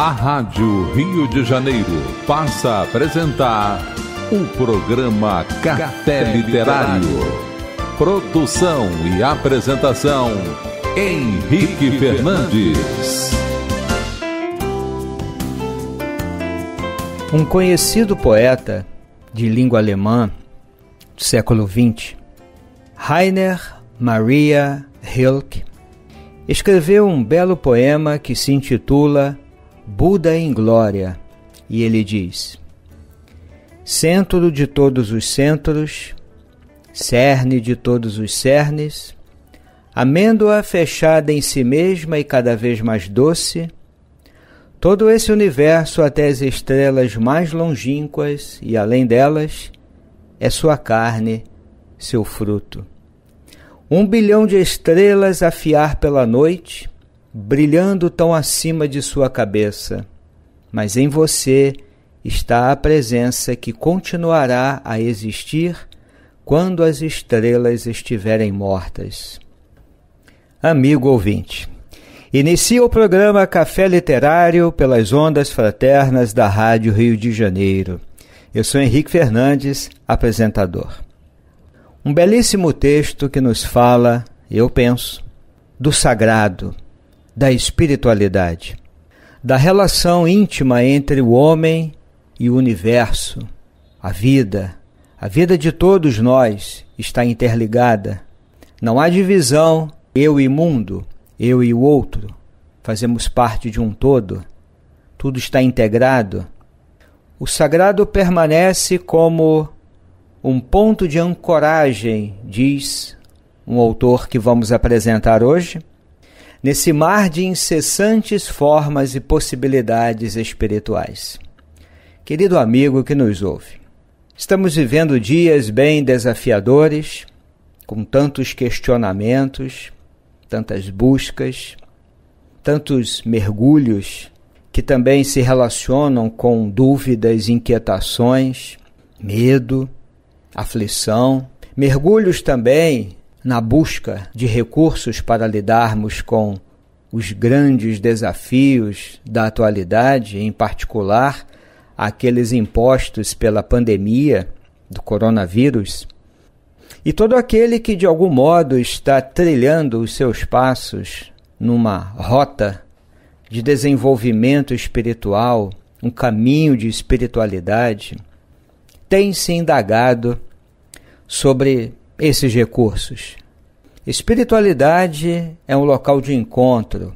A Rádio Rio de Janeiro passa a apresentar o programa Café Literário. Produção e apresentação Henrique Fernandes. Um conhecido poeta de língua alemã do século XX, Rainer Maria Hilke, escreveu um belo poema que se intitula Buda em glória, e ele diz: Centro de todos os centros, cerne de todos os cernes, amêndoa fechada em si mesma e cada vez mais doce, todo esse universo até as estrelas mais longínquas e além delas, é sua carne, seu fruto. Um bilhão de estrelas a fiar pela noite, brilhando tão acima de sua cabeça, mas em você está a presença que continuará a existir quando as estrelas estiverem mortas. Amigo ouvinte, inicia o programa Café Literário pelas ondas fraternas da Rádio Rio de Janeiro. Eu sou Henrique Fernandes, apresentador. Um belíssimo texto que nos fala, eu penso, do sagrado da espiritualidade, da relação íntima entre o homem e o universo, a vida. A vida de todos nós está interligada. Não há divisão eu e mundo, eu e o outro. Fazemos parte de um todo. Tudo está integrado. O sagrado permanece como um ponto de ancoragem, diz um autor que vamos apresentar hoje, nesse mar de incessantes formas e possibilidades espirituais. Querido amigo que nos ouve, estamos vivendo dias bem desafiadores, com tantos questionamentos, tantas buscas, tantos mergulhos que também se relacionam com dúvidas, inquietações, medo, aflição, mergulhos também na busca de recursos para lidarmos com os grandes desafios da atualidade, em particular aqueles impostos pela pandemia do coronavírus, e todo aquele que de algum modo está trilhando os seus passos numa rota de desenvolvimento espiritual, um caminho de espiritualidade, tem se indagado sobre esses recursos. Espiritualidade é um local de encontro,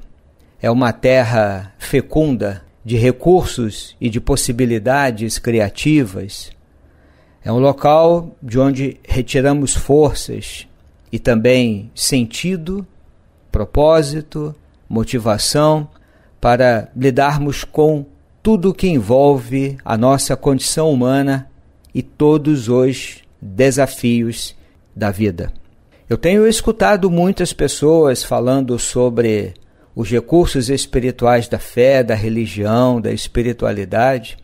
é uma terra fecunda de recursos e de possibilidades criativas. É um local de onde retiramos forças e também sentido, propósito, motivação para lidarmos com tudo o que envolve a nossa condição humana e todos os desafios da vida. Eu tenho escutado muitas pessoas falando sobre os recursos espirituais da fé, da religião, da espiritualidade.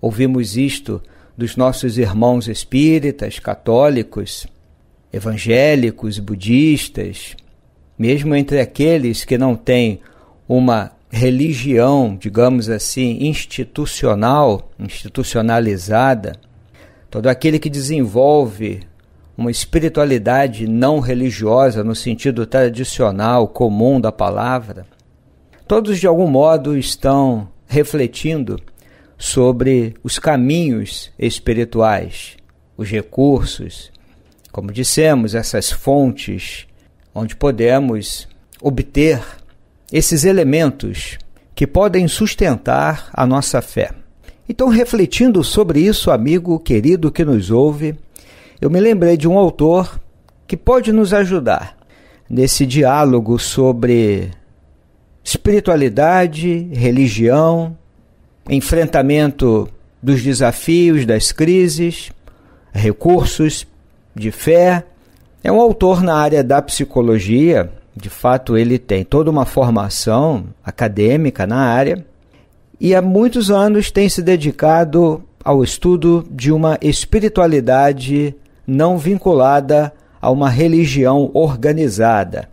Ouvimos isto dos nossos irmãos espíritas, católicos, evangélicos, budistas, mesmo entre aqueles que não têm uma religião, digamos assim, institucional, institucionalizada. Todo aquele que desenvolve uma espiritualidade não religiosa no sentido tradicional, comum da palavra, todos de algum modo estão refletindo sobre os caminhos espirituais, os recursos, como dissemos, essas fontes onde podemos obter esses elementos que podem sustentar a nossa fé. Então, refletindo sobre isso, amigo querido que nos ouve, eu me lembrei de um autor que pode nos ajudar nesse diálogo sobre espiritualidade, religião, enfrentamento dos desafios, das crises, recursos de fé. É um autor na área da psicologia, de fato, ele tem toda uma formação acadêmica na área e há muitos anos tem se dedicado ao estudo de uma espiritualidade não vinculada a uma religião organizada,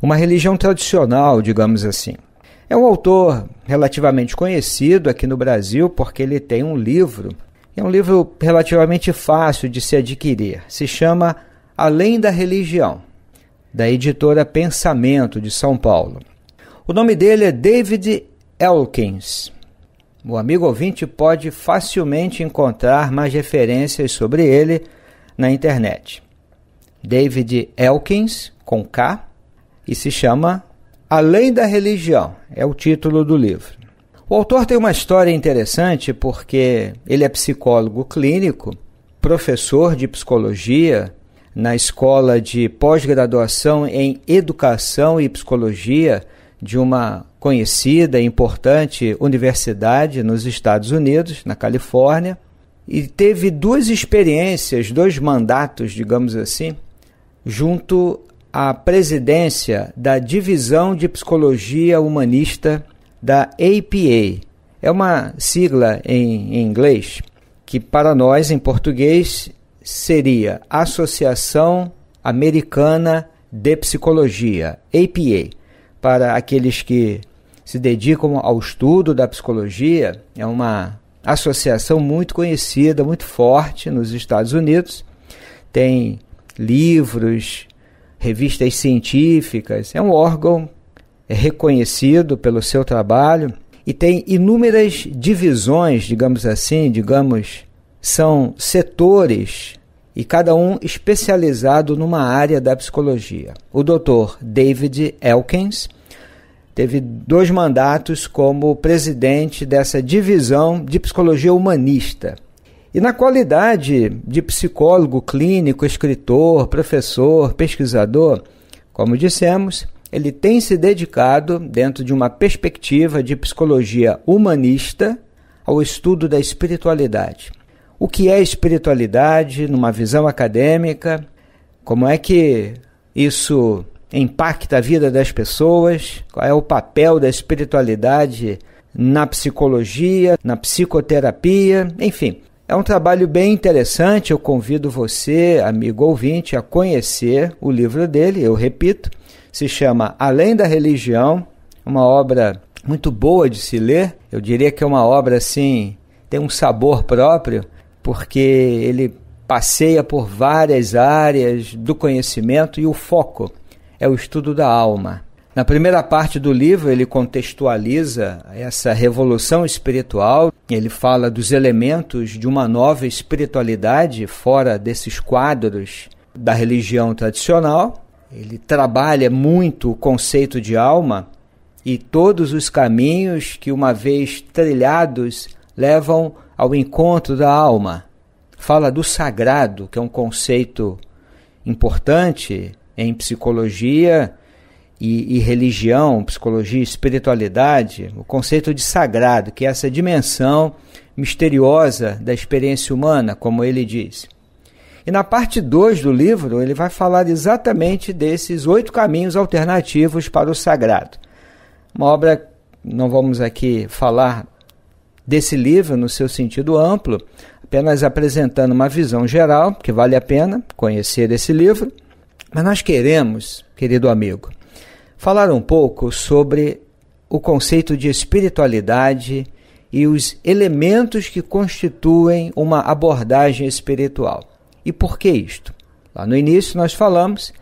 uma religião tradicional, digamos assim. É um autor relativamente conhecido aqui no Brasil porque ele tem um livro, é um livro relativamente fácil de se adquirir. Se chama Além da Religião, da editora Pensamento de São Paulo. O nome dele é David Elkins. O amigo ouvinte pode facilmente encontrar mais referências sobre ele na internet. David Elkins, com K, e se chama Além da Religião, é o título do livro. O autor tem uma história interessante porque ele é psicólogo clínico, professor de psicologia na escola de pós-graduação em educação e psicologia de uma conhecida e importante universidade nos Estados Unidos, na Califórnia e teve duas experiências, dois mandatos, digamos assim, junto à presidência da Divisão de Psicologia Humanista da APA. É uma sigla em, em inglês que, para nós, em português, seria Associação Americana de Psicologia, APA. Para aqueles que se dedicam ao estudo da psicologia, é uma associação muito conhecida, muito forte nos Estados Unidos. Tem livros, revistas científicas, é um órgão é reconhecido pelo seu trabalho e tem inúmeras divisões, digamos assim, digamos, são setores e cada um especializado numa área da psicologia. O Dr. David Elkins Teve dois mandatos como presidente dessa divisão de psicologia humanista. E na qualidade de psicólogo clínico, escritor, professor, pesquisador, como dissemos, ele tem se dedicado, dentro de uma perspectiva de psicologia humanista, ao estudo da espiritualidade. O que é espiritualidade numa visão acadêmica? Como é que isso impacta a vida das pessoas, qual é o papel da espiritualidade na psicologia, na psicoterapia, enfim. É um trabalho bem interessante, eu convido você, amigo ouvinte, a conhecer o livro dele, eu repito, se chama Além da Religião, uma obra muito boa de se ler, eu diria que é uma obra assim, tem um sabor próprio, porque ele passeia por várias áreas do conhecimento e o foco é o estudo da alma. Na primeira parte do livro, ele contextualiza essa revolução espiritual, ele fala dos elementos de uma nova espiritualidade fora desses quadros da religião tradicional. Ele trabalha muito o conceito de alma e todos os caminhos que, uma vez trilhados, levam ao encontro da alma. Fala do sagrado, que é um conceito importante em psicologia e, e religião, psicologia e espiritualidade, o conceito de sagrado, que é essa dimensão misteriosa da experiência humana, como ele diz. E na parte 2 do livro, ele vai falar exatamente desses oito caminhos alternativos para o sagrado. Uma obra, não vamos aqui falar desse livro no seu sentido amplo, apenas apresentando uma visão geral, que vale a pena conhecer esse livro. Mas nós queremos, querido amigo, falar um pouco sobre o conceito de espiritualidade e os elementos que constituem uma abordagem espiritual. E por que isto? Lá no início nós falamos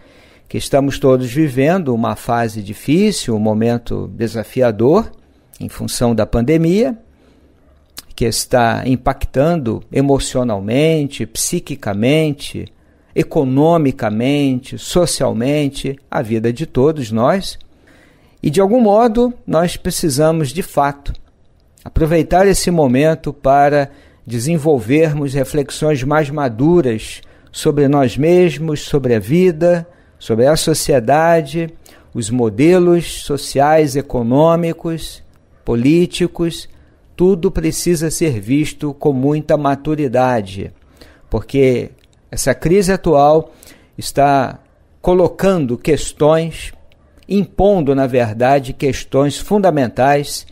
que estamos todos vivendo uma fase difícil, um momento desafiador em função da pandemia, que está impactando emocionalmente, psiquicamente, economicamente, socialmente, a vida de todos nós. E de algum modo, nós precisamos de fato aproveitar esse momento para desenvolvermos reflexões mais maduras sobre nós mesmos, sobre a vida, sobre a sociedade, os modelos sociais, econômicos, políticos, tudo precisa ser visto com muita maturidade, porque essa crise atual está colocando questões, impondo, na verdade, questões fundamentais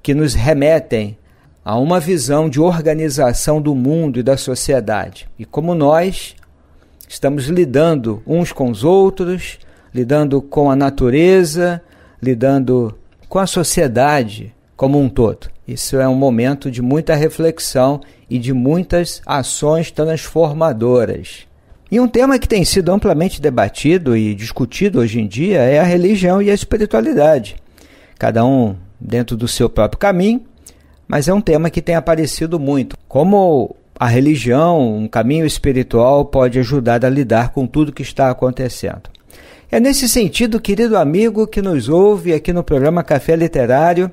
que nos remetem a uma visão de organização do mundo e da sociedade. E como nós estamos lidando uns com os outros, lidando com a natureza, lidando com a sociedade como um todo. Isso é um momento de muita reflexão e de muitas ações transformadoras. E um tema que tem sido amplamente debatido e discutido hoje em dia é a religião e a espiritualidade. Cada um dentro do seu próprio caminho, mas é um tema que tem aparecido muito. Como a religião, um caminho espiritual, pode ajudar a lidar com tudo que está acontecendo. É nesse sentido, querido amigo que nos ouve aqui no programa Café Literário,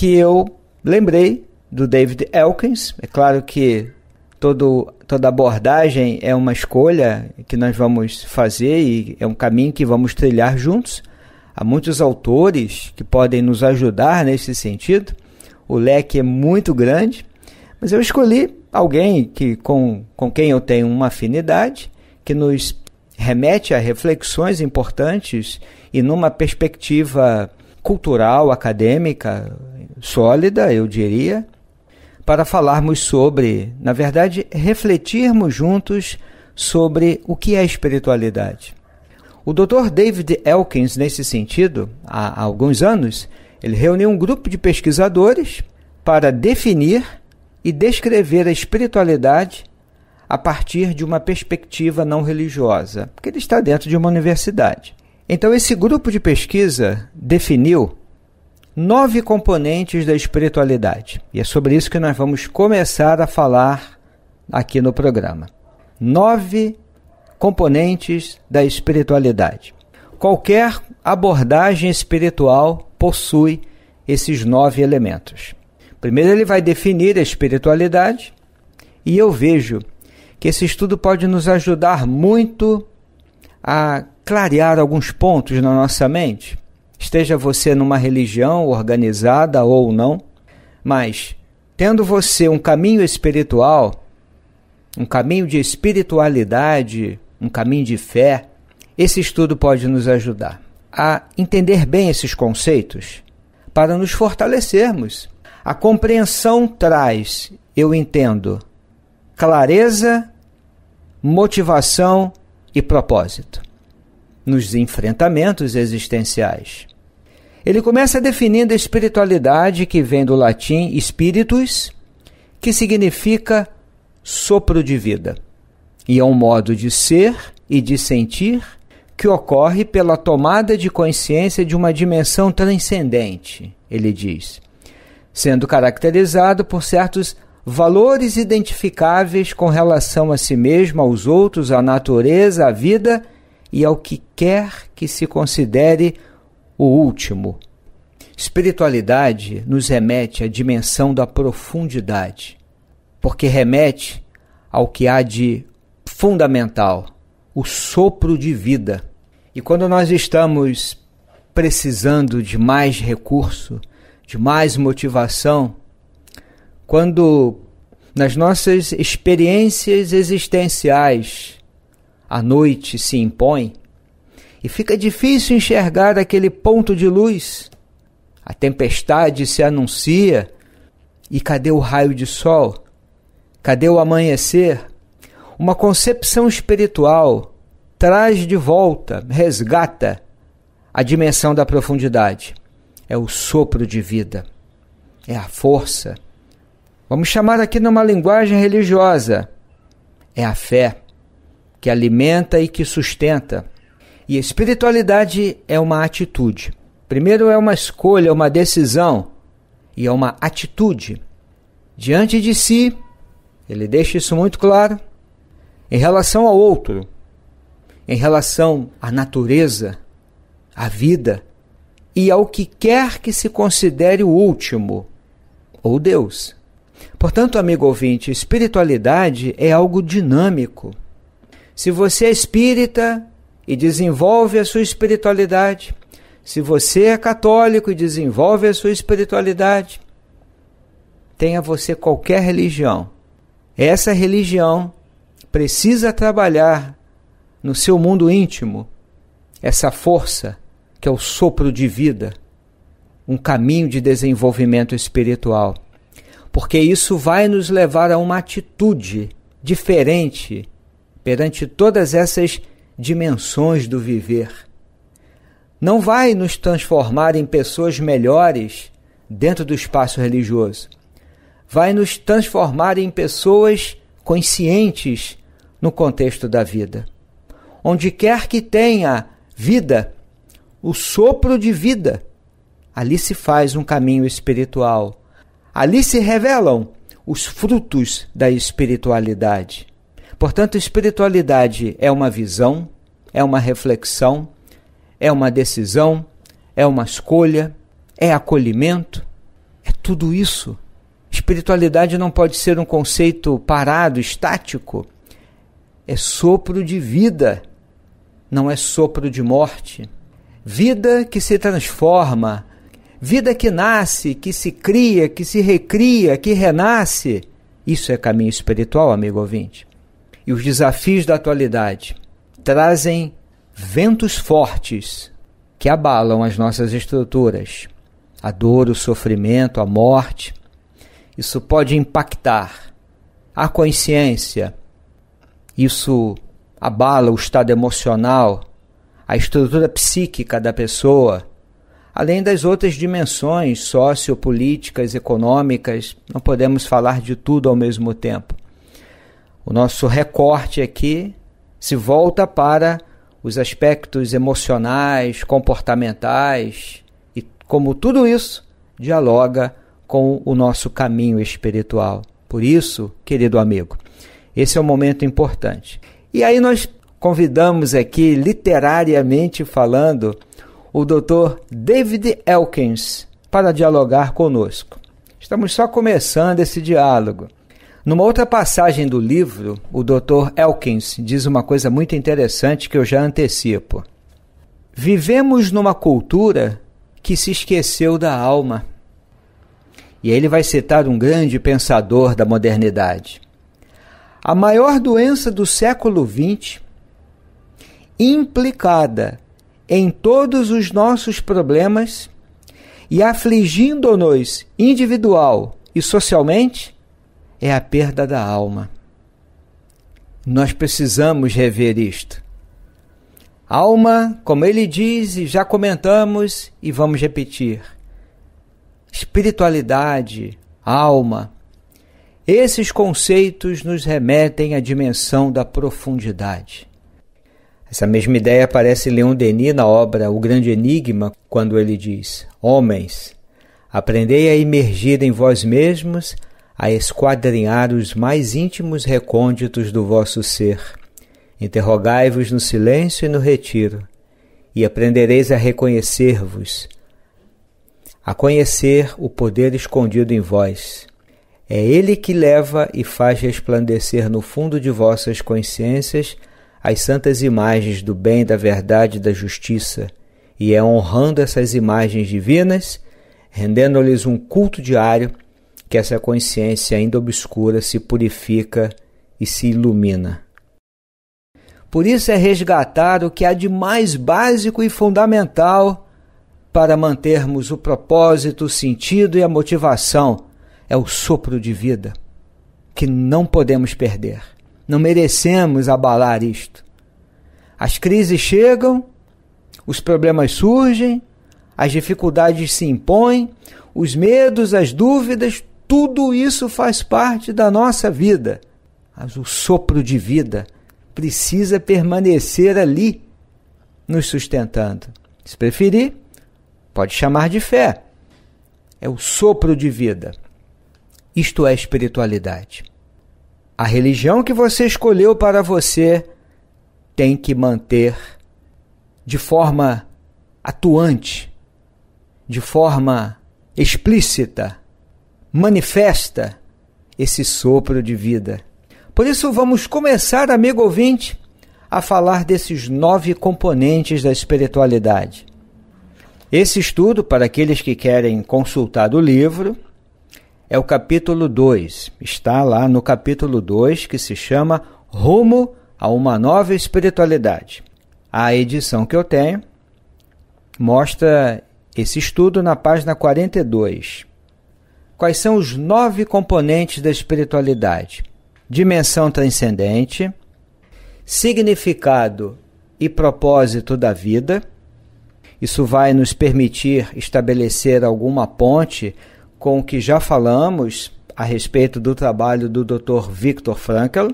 que eu lembrei do David Elkins. É claro que todo, toda abordagem é uma escolha que nós vamos fazer e é um caminho que vamos trilhar juntos. Há muitos autores que podem nos ajudar nesse sentido. O leque é muito grande, mas eu escolhi alguém que com, com quem eu tenho uma afinidade, que nos remete a reflexões importantes e numa perspectiva cultural, acadêmica, sólida, eu diria, para falarmos sobre, na verdade, refletirmos juntos sobre o que é espiritualidade. O Dr. David Elkins, nesse sentido, há alguns anos, ele reuniu um grupo de pesquisadores para definir e descrever a espiritualidade a partir de uma perspectiva não religiosa, porque ele está dentro de uma universidade. Então, esse grupo de pesquisa definiu nove componentes da espiritualidade. E é sobre isso que nós vamos começar a falar aqui no programa. Nove componentes da espiritualidade. Qualquer abordagem espiritual possui esses nove elementos. Primeiro, ele vai definir a espiritualidade, e eu vejo que esse estudo pode nos ajudar muito a clarear alguns pontos na nossa mente esteja você numa religião organizada ou não, mas tendo você um caminho espiritual, um caminho de espiritualidade, um caminho de fé, esse estudo pode nos ajudar a entender bem esses conceitos para nos fortalecermos. A compreensão traz, eu entendo, clareza, motivação e propósito nos enfrentamentos existenciais. Ele começa definindo a espiritualidade que vem do latim spiritus, que significa sopro de vida, e é um modo de ser e de sentir que ocorre pela tomada de consciência de uma dimensão transcendente, ele diz, sendo caracterizado por certos valores identificáveis com relação a si mesmo, aos outros, à natureza, à vida e ao que quer que se considere o último. Espiritualidade nos remete à dimensão da profundidade, porque remete ao que há de fundamental, o sopro de vida. E quando nós estamos precisando de mais recurso, de mais motivação, quando nas nossas experiências existenciais a noite se impõe, e fica difícil enxergar aquele ponto de luz. A tempestade se anuncia e cadê o raio de sol? Cadê o amanhecer? Uma concepção espiritual traz de volta, resgata a dimensão da profundidade. É o sopro de vida, é a força. Vamos chamar aqui numa linguagem religiosa. É a fé que alimenta e que sustenta. E espiritualidade é uma atitude. Primeiro é uma escolha, é uma decisão e é uma atitude. Diante de si, ele deixa isso muito claro, em relação ao outro, em relação à natureza, à vida e ao que quer que se considere o último, ou Deus. Portanto, amigo ouvinte, espiritualidade é algo dinâmico. Se você é espírita, e desenvolve a sua espiritualidade. Se você é católico e desenvolve a sua espiritualidade, tenha você qualquer religião. Essa religião precisa trabalhar no seu mundo íntimo essa força que é o sopro de vida, um caminho de desenvolvimento espiritual. Porque isso vai nos levar a uma atitude diferente perante todas essas dimensões do viver. Não vai nos transformar em pessoas melhores dentro do espaço religioso. Vai nos transformar em pessoas conscientes no contexto da vida. Onde quer que tenha vida, o sopro de vida, ali se faz um caminho espiritual. Ali se revelam os frutos da espiritualidade. Portanto, espiritualidade é uma visão, é uma reflexão, é uma decisão, é uma escolha, é acolhimento, é tudo isso. Espiritualidade não pode ser um conceito parado, estático. É sopro de vida, não é sopro de morte. Vida que se transforma, vida que nasce, que se cria, que se recria, que renasce. Isso é caminho espiritual, amigo ouvinte e os desafios da atualidade trazem ventos fortes que abalam as nossas estruturas. A dor, o sofrimento, a morte. Isso pode impactar a consciência. Isso abala o estado emocional, a estrutura psíquica da pessoa, além das outras dimensões sociopolíticas, econômicas. Não podemos falar de tudo ao mesmo tempo. O nosso recorte aqui se volta para os aspectos emocionais, comportamentais e como tudo isso dialoga com o nosso caminho espiritual. Por isso, querido amigo, esse é um momento importante. E aí nós convidamos aqui, literariamente falando, o Dr. David Elkins para dialogar conosco. Estamos só começando esse diálogo. Numa outra passagem do livro, o Dr. Elkins diz uma coisa muito interessante que eu já antecipo. Vivemos numa cultura que se esqueceu da alma. E aí ele vai citar um grande pensador da modernidade. A maior doença do século XX, implicada em todos os nossos problemas e afligindo-nos individual e socialmente, é a perda da alma. Nós precisamos rever isto. Alma, como ele diz e já comentamos e vamos repetir. Espiritualidade, alma. Esses conceitos nos remetem à dimensão da profundidade. Essa mesma ideia aparece em Leon Denis na obra O Grande Enigma, quando ele diz: Homens, aprendei a imergir em vós mesmos a esquadrinhar os mais íntimos recônditos do vosso ser. Interrogai-vos no silêncio e no retiro, e aprendereis a reconhecer-vos, a conhecer o poder escondido em vós. É Ele que leva e faz resplandecer no fundo de vossas consciências as santas imagens do bem, da verdade e da justiça, e é honrando essas imagens divinas, rendendo-lhes um culto diário que essa consciência ainda obscura se purifica e se ilumina. Por isso é resgatar o que há de mais básico e fundamental para mantermos o propósito, o sentido e a motivação. É o sopro de vida, que não podemos perder. Não merecemos abalar isto. As crises chegam, os problemas surgem, as dificuldades se impõem, os medos, as dúvidas, tudo isso faz parte da nossa vida. Mas o sopro de vida precisa permanecer ali, nos sustentando. Se preferir, pode chamar de fé. É o sopro de vida. Isto é espiritualidade. A religião que você escolheu para você tem que manter de forma atuante, de forma explícita, manifesta esse sopro de vida. Por isso, vamos começar, amigo ouvinte, a falar desses nove componentes da espiritualidade. Esse estudo, para aqueles que querem consultar o livro, é o capítulo 2. Está lá no capítulo 2, que se chama Rumo a uma Nova Espiritualidade. A edição que eu tenho mostra esse estudo na página 42 quais são os nove componentes da espiritualidade: dimensão transcendente, significado e propósito da vida. Isso vai nos permitir estabelecer alguma ponte com o que já falamos a respeito do trabalho do Dr. Viktor Frankl.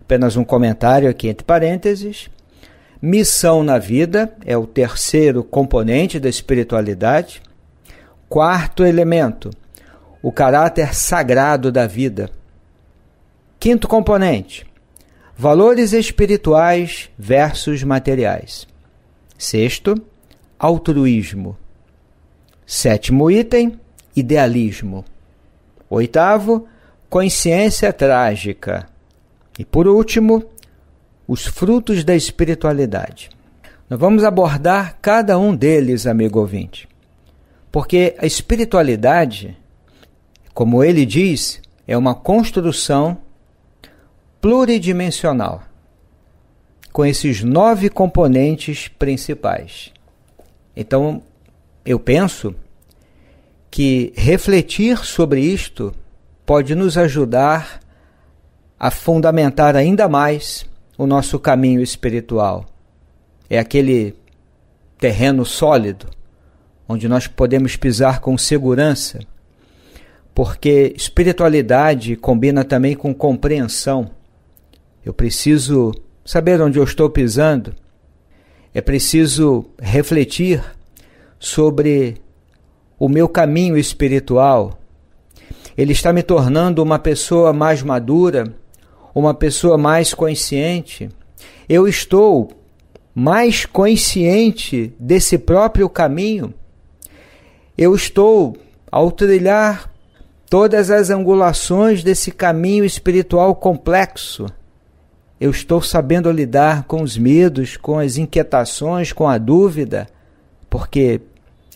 Apenas um comentário aqui entre parênteses. Missão na vida é o terceiro componente da espiritualidade. Quarto elemento, o caráter sagrado da vida. Quinto componente: valores espirituais versus materiais. Sexto, altruísmo. Sétimo item, idealismo. Oitavo, consciência trágica. E por último, os frutos da espiritualidade. Nós vamos abordar cada um deles, amigo ouvinte, porque a espiritualidade como ele diz, é uma construção pluridimensional, com esses nove componentes principais. Então, eu penso que refletir sobre isto pode nos ajudar a fundamentar ainda mais o nosso caminho espiritual. É aquele terreno sólido onde nós podemos pisar com segurança porque espiritualidade combina também com compreensão. Eu preciso saber onde eu estou pisando, é preciso refletir sobre o meu caminho espiritual. Ele está me tornando uma pessoa mais madura, uma pessoa mais consciente. Eu estou mais consciente desse próprio caminho. Eu estou, ao trilhar todas as angulações desse caminho espiritual complexo. Eu estou sabendo lidar com os medos, com as inquietações, com a dúvida, porque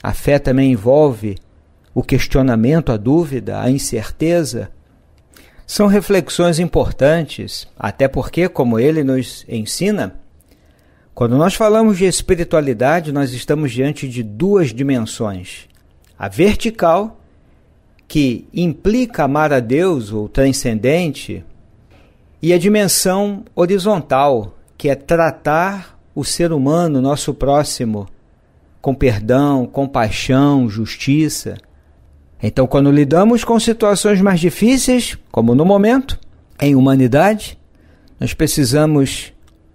a fé também envolve o questionamento, a dúvida, a incerteza. São reflexões importantes, até porque, como ele nos ensina, quando nós falamos de espiritualidade, nós estamos diante de duas dimensões: a vertical que implica amar a Deus, o transcendente, e a dimensão horizontal, que é tratar o ser humano, nosso próximo, com perdão, compaixão, justiça. Então, quando lidamos com situações mais difíceis, como no momento, em humanidade, nós precisamos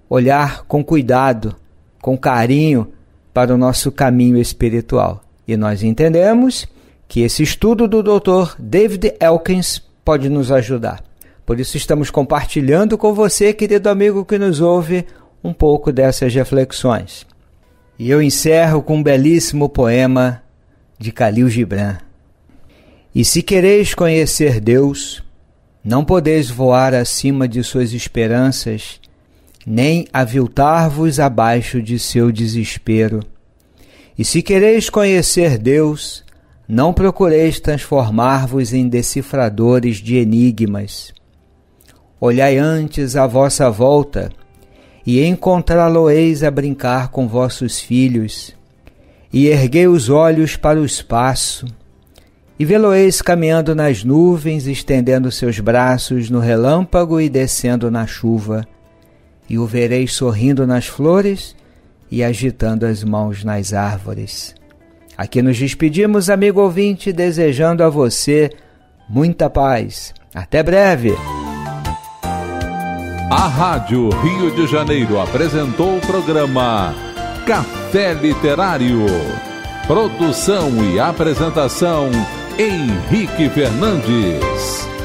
olhar com cuidado, com carinho para o nosso caminho espiritual. E nós entendemos que esse estudo do Dr. David Elkins pode nos ajudar. Por isso estamos compartilhando com você, querido amigo que nos ouve, um pouco dessas reflexões. E eu encerro com um belíssimo poema de Khalil Gibran. E se quereis conhecer Deus, não podeis voar acima de suas esperanças, nem aviltar-vos abaixo de seu desespero. E se quereis conhecer Deus, não procureis transformar-vos em decifradores de enigmas. Olhai antes à vossa volta, e encontrá-lo-eis a brincar com vossos filhos, e erguei os olhos para o espaço, e vê-lo-eis caminhando nas nuvens, estendendo seus braços no relâmpago e descendo na chuva, e o vereis sorrindo nas flores e agitando as mãos nas árvores. Aqui nos despedimos, amigo ouvinte, desejando a você muita paz. Até breve! A Rádio Rio de Janeiro apresentou o programa Café Literário. Produção e apresentação Henrique Fernandes.